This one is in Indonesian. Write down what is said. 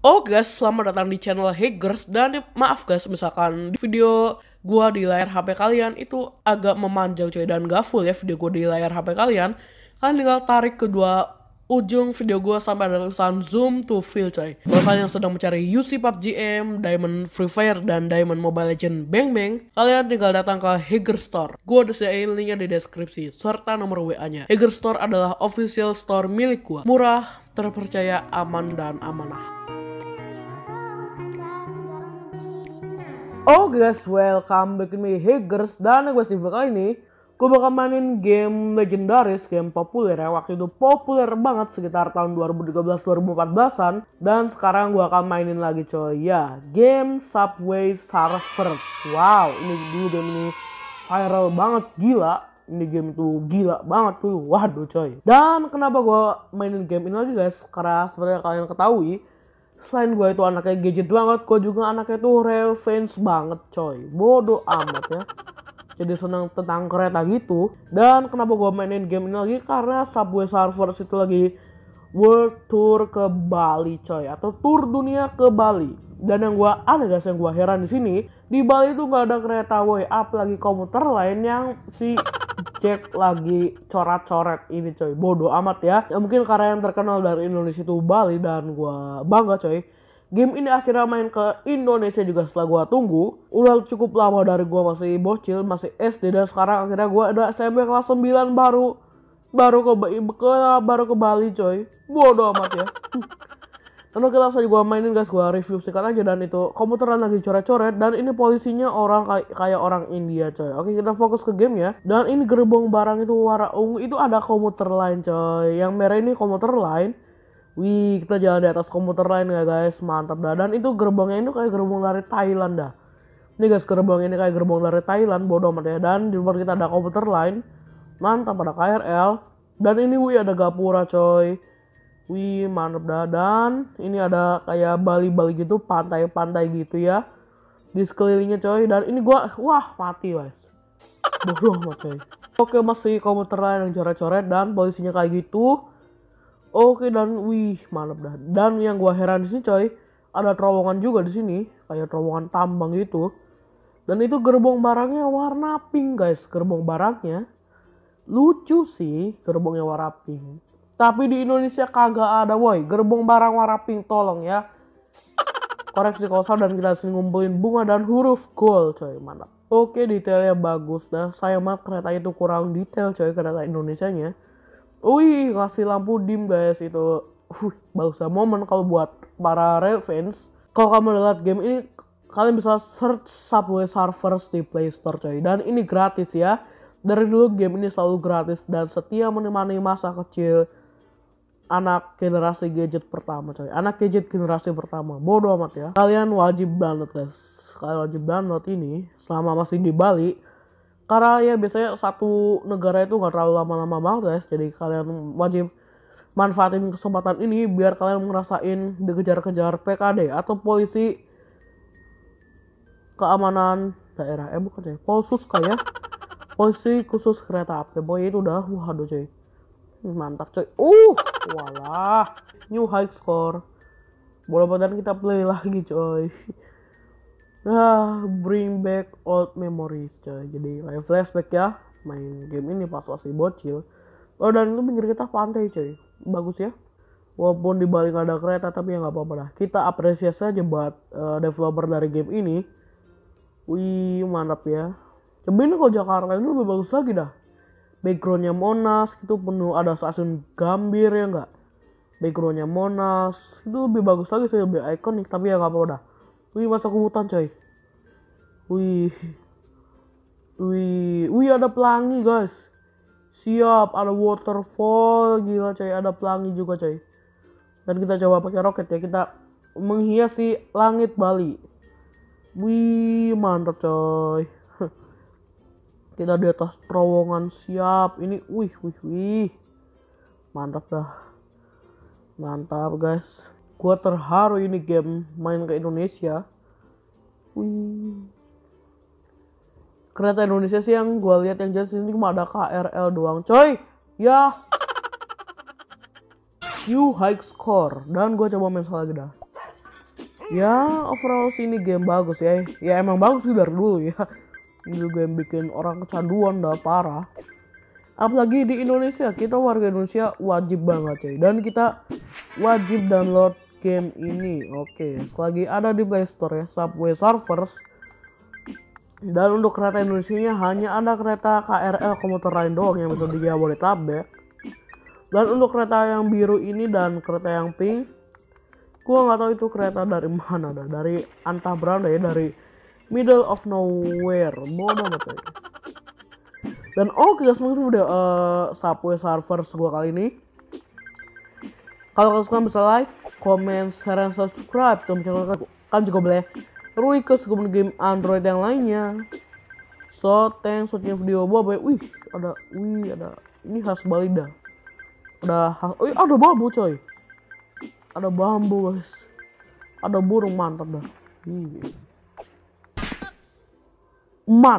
Oh guys, selamat datang di channel Hey dan maaf guys misalkan di video gua di layar HP kalian itu agak memanjang cuy dan gak full ya video gua di layar HP kalian. Kalian tinggal tarik kedua ujung video gua sampai ada tulisan zoom to fill coy. Buat kalian yang sedang mencari UC PUBG M, Diamond Free Fire dan Diamond Mobile Legend Bang Bang, kalian tinggal datang ke Hager Store. Gua udah sediain linknya di deskripsi serta nomor WA-nya. Hager Store adalah official store milik gua. Murah, terpercaya, aman dan amanah. Oh guys, welcome back to me. higgers dan gue Steve kali ini gue bakal mainin game legendaris, game populer ya. Waktu itu populer banget sekitar tahun 2013-2014an. Dan sekarang gue akan mainin lagi coy. Ya, game Subway Surfers. Wow, ini dulu game ini viral banget, gila. Ini game tuh gila banget tuh, waduh coy. Dan kenapa gue mainin game ini lagi guys? Karena sebenarnya kalian ketahui, selain gue itu anaknya gadget banget gue juga anaknya tuh revenge banget coy bodoh amat ya jadi senang tentang kereta gitu dan kenapa gue mainin game ini lagi karena Subway Surfers itu lagi World Tour ke Bali coy atau Tour Dunia ke Bali dan yang gue aneh guys yang gue heran di sini di Bali itu nggak ada kereta woi apalagi komuter lain yang si cek lagi coret-coret ini coy bodoh amat ya. ya mungkin karena yang terkenal dari Indonesia itu Bali dan gua bangga coy game ini akhirnya main ke Indonesia juga setelah gua tunggu udah cukup lama dari gua masih bocil masih SD dan sekarang akhirnya gua ada SMP kelas 9 baru baru ke, ke baru ke Bali coy bodoh amat ya karena kita langsung gue mainin guys gue review singkat aja dan itu komputeran lagi coret-coret dan ini polisinya orang kayak kayak orang India coy oke kita fokus ke game ya dan ini gerbong barang itu warna ungu itu ada komuter lain coy yang merah ini komuter lain Wih, kita jalan di atas komuter lain ya guys, mantap dah. Dan itu gerbongnya ini kayak gerbong dari Thailand dah. Ini guys, gerbong ini kayak gerbong dari Thailand, bodoh amat ya. Dan di luar kita ada komuter lain, mantap ada KRL. Dan ini wih ada gapura coy Wih mantap dah dan ini ada kayak Bali-Bali gitu pantai-pantai gitu ya di sekelilingnya coy dan ini gua wah mati guys bodoh mati. oke masih komuter lain yang coret-coret dan polisinya kayak gitu oke dan wih mantap dah dan yang gua heran di sini coy ada terowongan juga di sini kayak terowongan tambang gitu dan itu gerbong barangnya warna pink guys gerbong barangnya lucu sih gerbongnya warna pink tapi di Indonesia kagak ada woi. Gerbong barang warna pink tolong ya. Koreksi kosong dan kita sering ngumpulin bunga dan huruf gold coy mana. Oke detailnya bagus dah. Saya mah kereta itu kurang detail coy kereta nya. Wih kasih lampu dim guys itu. Wih bagus momen kalau buat para rail fans. Kalau kamu lihat game ini kalian bisa search Subway Surfers di Play Store coy. Dan ini gratis ya. Dari dulu game ini selalu gratis dan setia menemani masa kecil anak generasi gadget pertama coy anak gadget generasi pertama bodoh amat ya kalian wajib banget guys kalian wajib banget ini selama masih di Bali karena ya biasanya satu negara itu nggak terlalu lama-lama banget guys jadi kalian wajib manfaatin kesempatan ini biar kalian ngerasain dikejar-kejar PKD atau polisi keamanan daerah eh bukan coy polsus kayak ya. polisi khusus kereta api boy itu udah waduh coy mantap coy uh walah new high score bola badan kita play lagi coy nah bring back old memories coy jadi kayak flashback ya main game ini pas masih bocil oh dan itu pinggir kita pantai coy bagus ya walaupun di balik ada kereta tapi ya nggak apa-apa lah kita apresiasi aja buat uh, developer dari game ini wih mantap ya coba ini kalau Jakarta ini lebih bagus lagi dah backgroundnya Monas itu penuh ada stasiun Gambir ya enggak backgroundnya Monas itu lebih bagus lagi sih lebih ikonik tapi ya nggak apa-apa dah wih masa ke hutan coy wih wih wih ada pelangi guys siap ada waterfall gila coy ada pelangi juga coy dan kita coba pakai roket ya kita menghiasi langit Bali wih mantap coy kita di atas terowongan siap ini wih wih wih mantap dah mantap guys gua terharu ini game main ke Indonesia wih kereta Indonesia sih yang gua lihat yang jelas ini cuma ada KRL doang coy ya you high score dan gua coba main lagi dah ya overall sih ini game bagus ya ya emang bagus sih dari dulu ya juga yang bikin orang kecanduan dah parah apalagi di Indonesia kita warga Indonesia wajib banget cuy dan kita wajib download game ini oke selagi ada di Play Store ya Subway Surfers dan untuk kereta Indonesia hanya ada kereta KRL komuter lain doang yang bisa di Jabodetabek dan untuk kereta yang biru ini dan kereta yang pink gua nggak tahu itu kereta dari mana dah dari antah beranda ya dari middle of nowhere mau banget ya. dan oke okay, mungkin itu udah uh, subway server gua kali ini kalau kalian suka bisa like comment share dan subscribe tuh channel kalian juga boleh Rui ke game android yang lainnya so thanks watching video gua bye wih ada wih ada ini khas Bali dah ada khas, wih ada bambu coy ada bambu guys ada burung mantap dah Hmm. month.